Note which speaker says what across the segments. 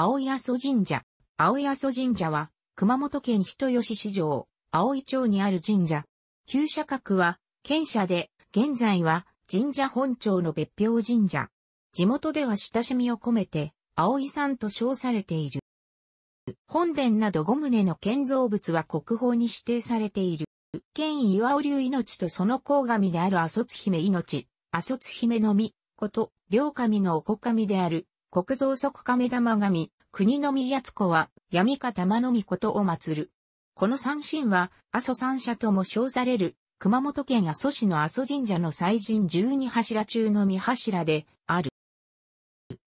Speaker 1: 青阿蘇神社。青阿蘇神社は、熊本県人吉市場、青井町にある神社。旧社格は、県社で、現在は、神社本町の別表神社。地元では親しみを込めて、青井さんと称されている。本殿など五棟の建造物は国宝に指定されている。県岩尾流命とその甲神である阿津姫命、阿津姫の実、こと、両神のお子神である、国造即亀玉神、国の宮津子は、闇か玉の御ことを祀る。この三神は、阿蘇三社とも称される、熊本県阿蘇市の阿蘇神社の祭神十二柱中の三柱で、ある。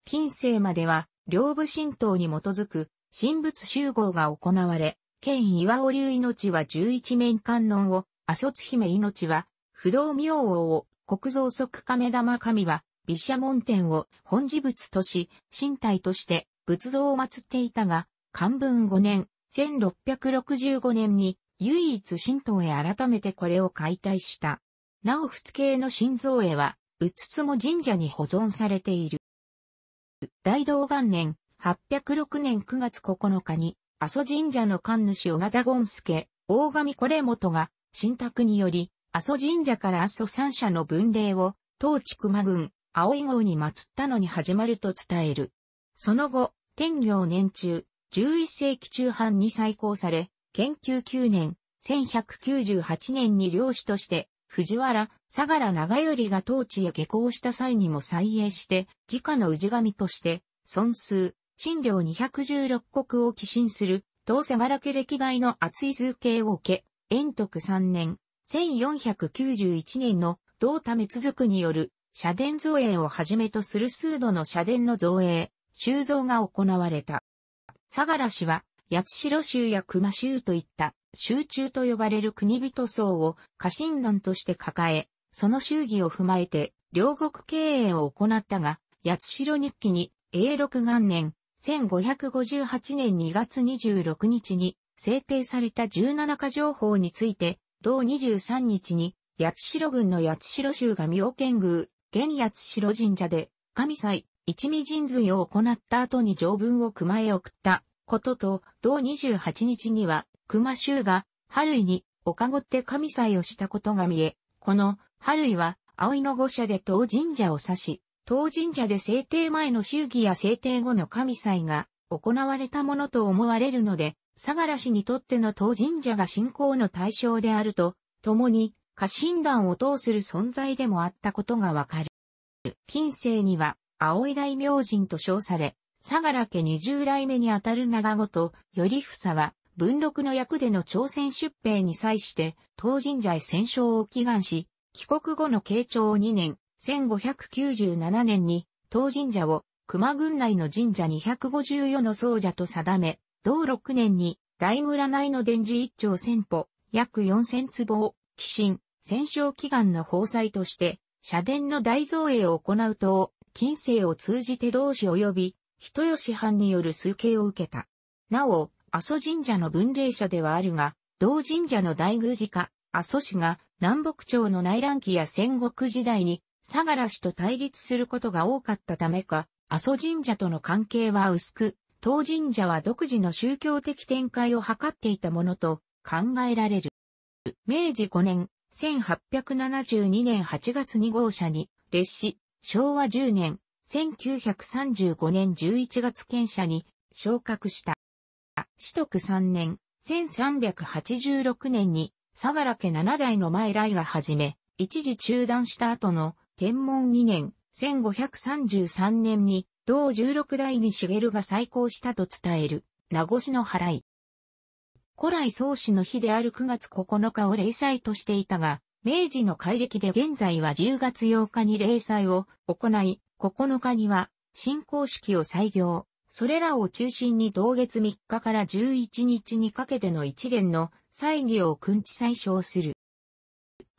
Speaker 1: 近世までは、両部神道に基づく、神仏集合が行われ、県岩尾流命は十一面観音を、阿蘇津姫命は、不動明王を、国造即亀玉神は、毘沙門天を本事物とし、身体として仏像を祀っていたが、漢文5年、1665年に唯一神道へ改めてこれを解体した。なお仏系の神像絵は、うつつも神社に保存されている。大道元年、806年9月9日に、阿蘇神社の神主小型権助、大神これ元が、神託により、阿蘇神社から阿蘇三社の分霊を、当地熊郡、青い号に祀ったのに始まると伝える。その後、天行年中、11世紀中半に再興され、研究9年、1198年に領主として、藤原、相良長頼が当地へ下校した際にも再栄して、自家の氏神として、尊数、新領216国を寄進する、当相良家歴代の厚い数形を受け、延徳3年、1491年の同め続くによる社殿造営をはじめとする数度の社殿の造営、修造が行われた。相良氏は、八代州や熊州といった、州中と呼ばれる国人層を家臣団として抱え、その衆議を踏まえて、両国経営を行ったが、八代日記に、永禄元年、1558年2月26日に、制定された17か条法について、同23日に、八代郡の八代州が妙見宮、現八代神社で、神祭、一味神髄を行った後に条文を熊へ送ったことと、同28日には、熊衆が、春井に、おかごって神祭をしたことが見え、この、春井は、葵の御社で当神社を指し、当神社で制定前の祝儀や制定後の神祭が行われたものと思われるので、相良氏にとっての当神社が信仰の対象であると、ともに、家臣団を通する存在でもあったことがわかる。近世には、葵大明神と称され、相良家二十代目にあたる長子と、頼房は、文禄の役での朝鮮出兵に際して、東神社へ戦勝を祈願し、帰国後の慶長2年、1597年に、東神社を、熊群内の神社254の僧者と定め、同6年に、大村内の伝寺一丁千歩、約4000坪を、寄進、戦勝祈願の法祭として、社殿の大造営を行うと、近世を通じて同志及び、人吉藩による崇敬を受けた。なお、阿蘇神社の分霊者ではあるが、同神社の大宮寺か、阿蘇氏が南北朝の内乱期や戦国時代に、相良氏と対立することが多かったためか、阿蘇神社との関係は薄く、当神社は独自の宗教的展開を図っていたものと考えられる。明治5年、1872年8月2号車に、列し、昭和10年、1935年11月検車に昇格した。四徳3年、1386年に、相良家七代の前来が始め、一時中断した後の、天文2年、1533年に、同16代に茂が再興したと伝える、名護市の払い。古来創始の日である9月9日を例祭としていたが、明治の改暦で現在は10月8日に例祭を行い、9日には新公式を採用。それらを中心に同月3日から11日にかけての一連の祭儀を訓知採唱する。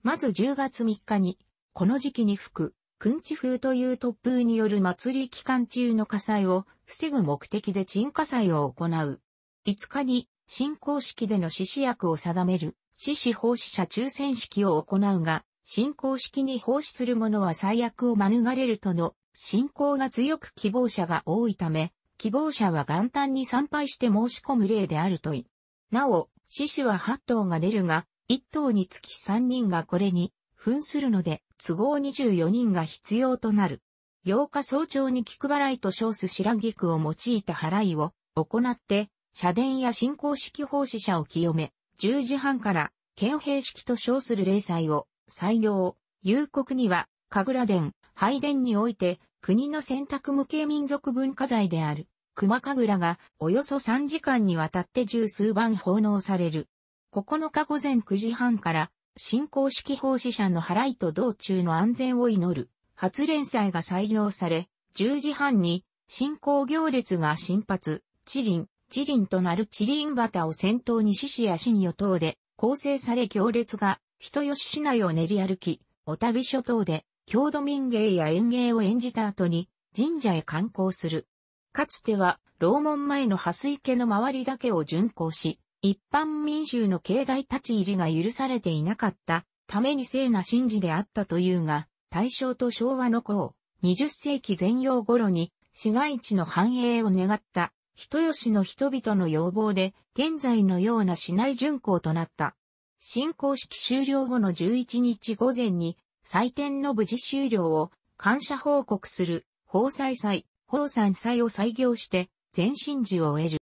Speaker 1: まず10月3日に、この時期に吹く、訓知風という突風による祭り期間中の火災を防ぐ目的で鎮火祭を行う。5日に、新公式での獅子役を定める、獅子奉仕者抽選式を行うが、新公式に奉仕する者は最悪を免れるとの、信仰が強く希望者が多いため、希望者は元旦に参拝して申し込む例であるとい。なお、獅子は8頭が出るが、1頭につき3人がこれに、憤するので、都合24人が必要となる。8日早朝に菊払いと称す白菊を用いた払いを行って、社殿や信仰式奉仕者を清め、十時半から、県兵式と称する霊祭を、採用、夕刻には、神楽殿、拝殿において、国の選択無形民族文化財である、熊神楽が、およそ3時間にわたって十数番奉納される。9日午前9時半から、信仰式奉仕者の払いと道中の安全を祈る、初連祭が採用され、10時半に、信仰行列が新発、地輪、チ輪となる地輪端を先頭に獅子や死に与党で構成され行列が人吉市内を練り歩き、お旅諸島で郷土民芸や演芸を演じた後に神社へ観光する。かつては、楼門前の蓮池の周りだけを巡行し、一般民衆の境内立ち入りが許されていなかったために聖な神事であったというが、大正と昭和の頃、20世紀前葉頃に市街地の繁栄を願った人吉の人々の要望で、現在のような市内巡行となった。新公式終了後の11日午前に、祭典の無事終了を感謝報告する、法祭祭、法産祭を採業して、全神事を得る。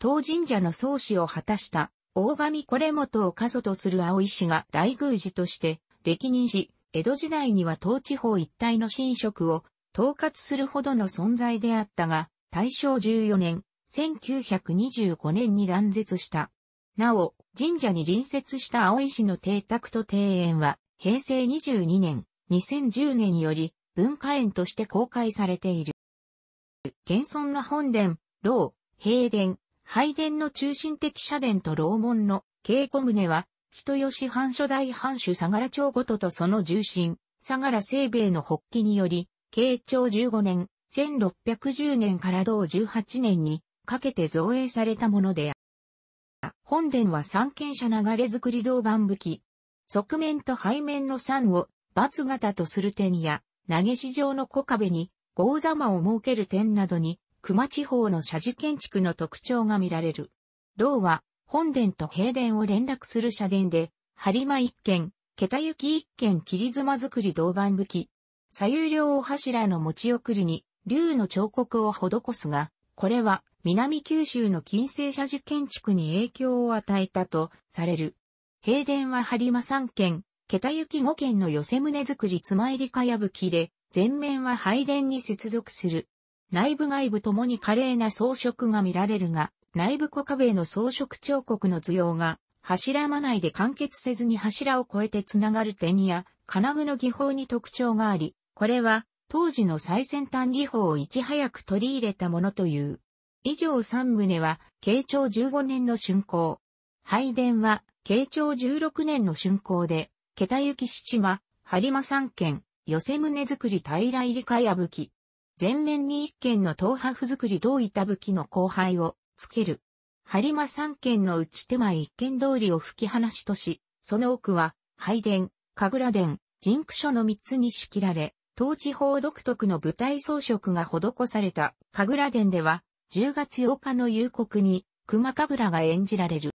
Speaker 1: 当神社の創始を果たした、大神これ元を過疎とする青石が大宮寺として、歴任し、江戸時代には東地方一帯の神職を統括するほどの存在であったが、大正14年、1925年に断絶した。なお、神社に隣接した青石の邸宅と庭園は、平成22年、2010年により、文化園として公開されている。現存の本殿、楼、平殿、拝殿の中心的社殿と楼門の稽古棟は、人吉藩初代藩主相良町ごととその重臣、相良清兵衛の発起により、慶長15年、1610年から同18年にかけて造営されたものである。本殿は三軒車流れ造り銅板武器。側面と背面の山を罰型とする点や、投げ市場の小壁に豪座を設ける点などに、熊地方の社寺建築の特徴が見られる。銅は本殿と平殿を連絡する社殿で、張間一軒、桁行き一軒切り妻作り銅板武器。左右両を柱の持ち送りに、竜の彫刻を施すが、これは南九州の近世社寺建築に影響を与えたとされる。平殿は播磨3軒、桁行5軒の寄せ棟作りつま入りかやぶきで、前面は拝殿に接続する。内部外部ともに華麗な装飾が見られるが、内部小壁の装飾彫刻の図様が、柱まないで完結せずに柱を越えてつながる点や、金具の技法に特徴があり、これは当時の最先端技法をいち早く取り入れたものという。以上三棟は、慶長15年の竣工。拝殿は、慶長16年の竣工で、桁行き七間、播磨三軒、寄せ棟作り平入りかやぶき。前面に一軒の東波府作り同板ぶきの後輩を、つける。播磨三軒のうち手前一軒通りを吹き放しとし、その奥は、拝殿、神楽殿、人区所の三つに仕切られ、統治法独特の舞台装飾が施された神楽殿では、10月8日の夕刻に熊神楽が演じられる。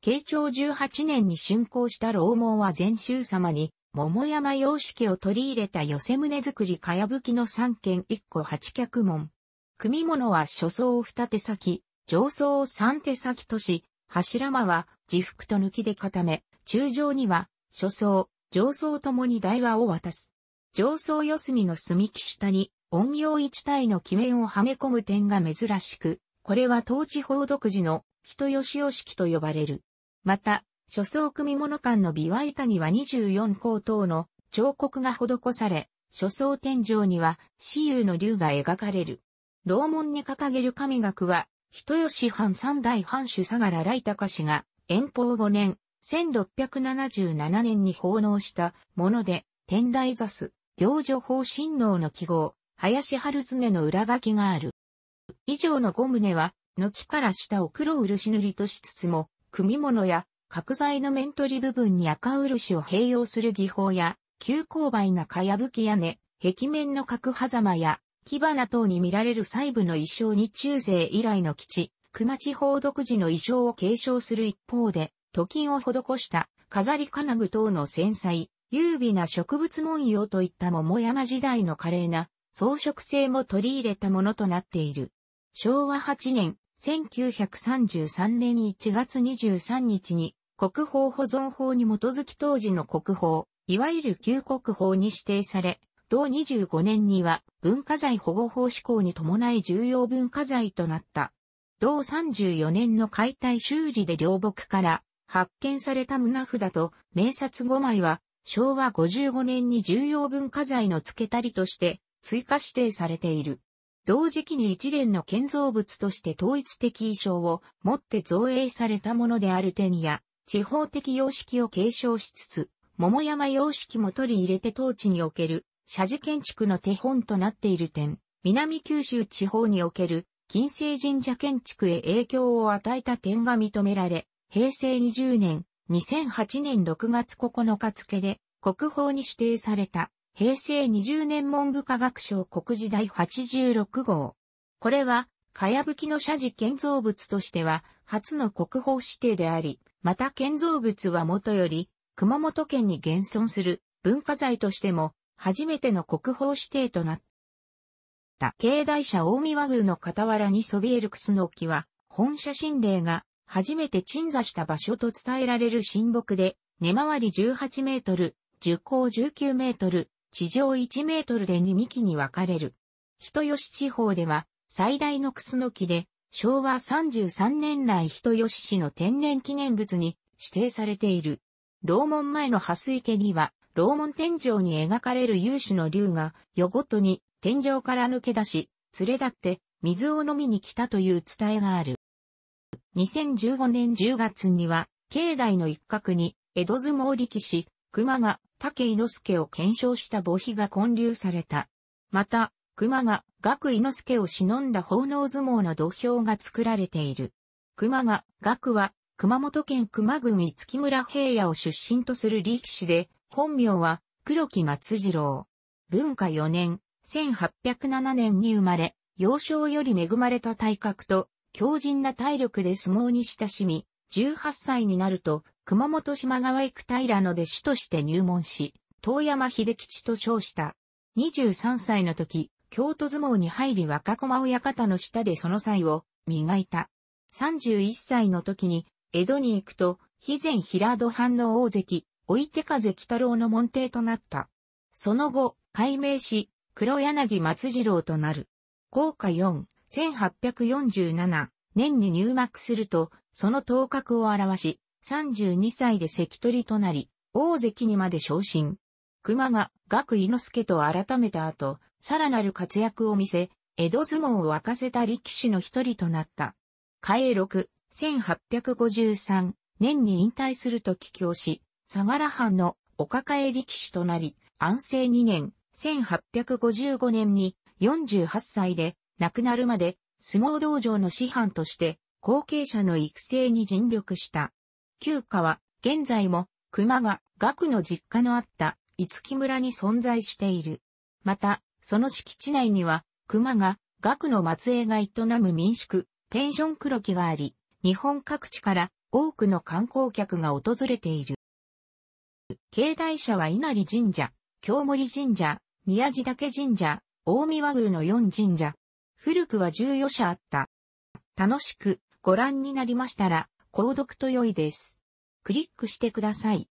Speaker 1: 慶長18年に竣工した老門は禅宗様に、桃山様式を取り入れた寄せ胸作りかやぶきの三軒一個八脚門。組物は初層を二手先、上層を三手先とし、柱間は自腹と抜きで固め、中上には、初層、上層ともに台話を渡す。上層四隅の隅木下に、陰陽一体の鬼面をはめ込む点が珍しく、これは統治法独自の人吉様式と呼ばれる。また、諸層組物館の琵琶板には24項等の彫刻が施され、諸層天井には私有の竜が描かれる。楼門に掲げる神学は、人吉藩三代藩主相良来隆氏が、遠方5年、1677年に奉納したもので、天台座す。行女法神王の記号、林春常の裏書きがある。以上の五棟は、軒から下を黒漆塗りとしつつも、組物や角材の面取り部分に赤漆を併用する技法や、急勾配なかやぶき屋根、壁面の角狭間や、木花等に見られる細部の衣装に中世以来の基地、熊地方独自の衣装を継承する一方で、時金を施した飾り金具等の繊細、優美な植物文様といった桃山時代の華麗な装飾性も取り入れたものとなっている。昭和8年、1933年1月23日に国宝保存法に基づき当時の国宝、いわゆる旧国宝に指定され、同25年には文化財保護法施行に伴い重要文化財となった。同34年の解体修理で両木から発見された胸札と名札5枚は昭和55年に重要文化財の付けたりとして追加指定されている。同時期に一連の建造物として統一的衣装を持って造営されたものである点や、地方的様式を継承しつつ、桃山様式も取り入れて当地における、社寺建築の手本となっている点、南九州地方における、近世神社建築へ影響を与えた点が認められ、平成20年、2008年6月9日付で国宝に指定された平成20年文部科学省国時代86号。これは、かやぶきの社寺建造物としては初の国宝指定であり、また建造物はもとより熊本県に現存する文化財としても初めての国宝指定となった。境内社大宮和宮の傍らにそびえる楠の木は本社真霊が初めて鎮座した場所と伝えられる神木で、根回り18メートル、樹高19メートル、地上1メートルで2幹に分かれる。人吉地方では、最大のクスノキで、昭和33年来人吉市の天然記念物に指定されている。楼門前の蓮池には、楼門天井に描かれる勇士の竜が、夜ごとに天井から抜け出し、連れ立って水を飲みに来たという伝えがある。2015年10月には、境内の一角に、江戸相撲力士、熊が竹井之助を検証した墓碑が建立された。また、熊が学井之助を忍んだ奉納相撲の土俵が作られている。熊が学は、熊本県熊郡五木村平野を出身とする力士で、本名は黒木松次郎。文化4年、1807年に生まれ、幼少より恵まれた体格と強靭な体力で相撲に親しみ、18歳になると、熊本島川育平の弟子として入門し、遠山秀吉と称した。23歳の時、京都相撲に入り若駒親方の下でその際を磨いた。31歳の時に、江戸に行くと、肥前平戸藩の大関、追手風北郎の門弟となった。その後、改名し、黒柳松次郎となる。効果4、1847年に入幕すると、その頭角を表し、32歳で関取となり、大関にまで昇進。熊が学伊之助と改めた後、さらなる活躍を見せ、江戸相撲を沸かせた力士の一人となった。嘉永六、1853年に引退すると帰郷し、相良藩のお抱え力士となり、安政2年、1855年に48歳で亡くなるまで相撲道場の師範として後継者の育成に尽力した。旧家は現在も熊が学の実家のあった五木村に存在している。また、その敷地内には熊が学の末裔が営む民宿、ペンション黒木があり、日本各地から多くの観光客が訪れている。境内社は稲荷神社、京森神社、宮地岳神社、大見和宮の四神社、古くは14社あった。楽しくご覧になりましたら、購読と良いです。クリックしてください。